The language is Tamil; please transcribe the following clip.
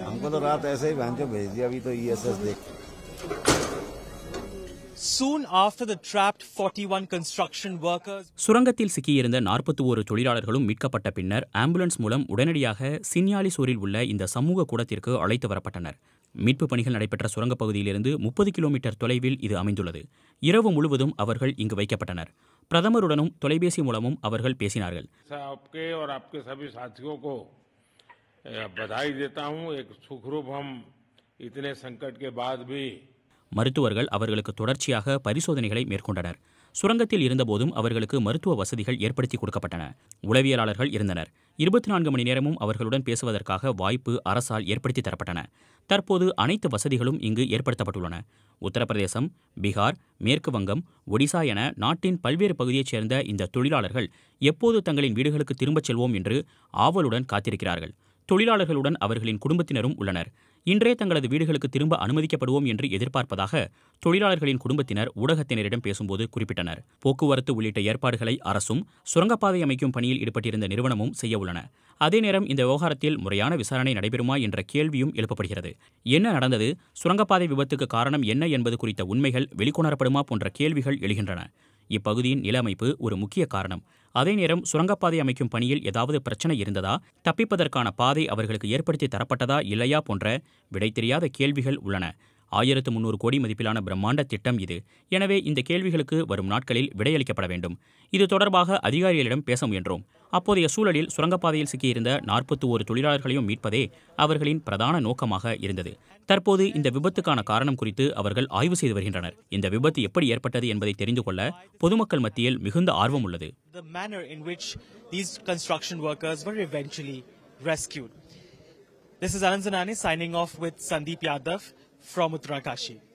हमको तो रात ऐसे ही बहन भेज दिया अभी तो ईएसएस e देख சுரங்கத்தில் சிக்கியிருந்த நாற்பத்தி ஒரு தொழிலாளர்களும் மீட்கப்பட்ட பின்னர் ஆம்புலன்ஸ் மூலம் உடனடியாக சின்யாலிசூரில் உள்ள இந்த சமூக கூடத்திற்கு அழைத்து வரப்பட்டனர் மீட்பு பணிகள் நடைபெற்ற சுரங்கப் பகுதியிலிருந்து முப்பது கிலோமீட்டர் தொலைவில் இது அமைந்துள்ளது இரவு முழுவதும் அவர்கள் இங்கு வைக்கப்பட்டனர் பிரதமருடனும் தொலைபேசி மூலமும் அவர்கள் பேசினார்கள் மருத்துவர்கள் அவர்களுக்கு தொடர்ச்சியாக பரிசோதனைகளை மேற்கொண்டனர் சுரங்கத்தில் இருந்தபோதும் அவர்களுக்கு மருத்துவ வசதிகள் ஏற்படுத்தி கொடுக்கப்பட்டன உளவியலாளர்கள் இருந்தனர் இருபத்தி நான்கு மணி நேரமும் அவர்களுடன் பேசுவதற்காக வாய்ப்பு அரசால் ஏற்படுத்தி தரப்பட்டன தற்போது அனைத்து வசதிகளும் இங்கு ஏற்படுத்தப்பட்டுள்ளன உத்தரப்பிரதேசம் பீகார் மேற்கு வங்கம் ஒடிசா என நாட்டின் பல்வேறு பகுதியைச் சேர்ந்த இந்த தொழிலாளர்கள் எப்போது தங்களின் வீடுகளுக்கு திரும்பச் செல்வோம் என்று ஆவலுடன் காத்திருக்கிறார்கள் தொழிலாளர்களுடன் அவர்களின் குடும்பத்தினரும் உள்ளனர் இன்றே தங்களது வீடுகளுக்கு திரும்ப அனுமதிக்கப்படுவோம் என்று எதிர்பார்ப்பதாக தொழிலாளர்களின் குடும்பத்தினர் ஊடகத்தினரிடம் பேசும்போது குறிப்பிட்டனர் போக்குவரத்து உள்ளிட்ட ஏற்பாடுகளை அரசும் சுரங்கப்பாதை அமைக்கும் பணியில் ஈடுபட்டிருந்த நிறுவனமும் செய்ய உள்ளன அதே நேரம் இந்த விவகாரத்தில் முறையான விசாரணை நடைபெறுமா என்ற கேள்வியும் எழுப்பப்படுகிறது என்ன நடந்தது சுரங்கப்பாதை விபத்துக்கு காரணம் என்ன என்பது குறித்த உண்மைகள் வெளிக்கொணரப்படுமா போன்ற கேள்விகள் எழுகின்றன இப்பகுதியின் நில அமைப்பு ஒரு முக்கிய காரணம் அதே நேரம் சுரங்கப்பாதை அமைக்கும் பணியில் ஏதாவது பிரச்சனை இருந்ததா தப்பிப்பதற்கான பாதை அவர்களுக்கு ஏற்படுத்தி தரப்பட்டதா இல்லையா போன்ற விடை தெரியாத கேள்விகள் உள்ளன ஆயிரத்து முன்னூறு கோடி மதிப்பிலான பிரம்மாண்ட திட்டம் இது எனவே இந்த கேள்விகளுக்கு வரும் நாட்களில் விடையளிக்கப்பட வேண்டும் இது தொடர்பாக அதிகாரிகளிடம் பேச முயன்றோம் அப்போதைய சூழலில் சுரங்கப்பாதையில் சிக்கியிருந்த நாற்பத்தி ஒரு தொழிலாளர்களையும் மீட்பதே அவர்களின் பிரதான நோக்கமாக இருந்தது தற்போது இந்த விபத்துக்கான காரணம் குறித்து அவர்கள் ஆய்வு செய்து வருகின்றனர் இந்த விபத்து எப்படி ஏற்பட்டது என்பதை தெரிந்து கொள்ள பொதுமக்கள் மத்தியில் மிகுந்த ஆர்வம் உள்ளது from Uttarakashi.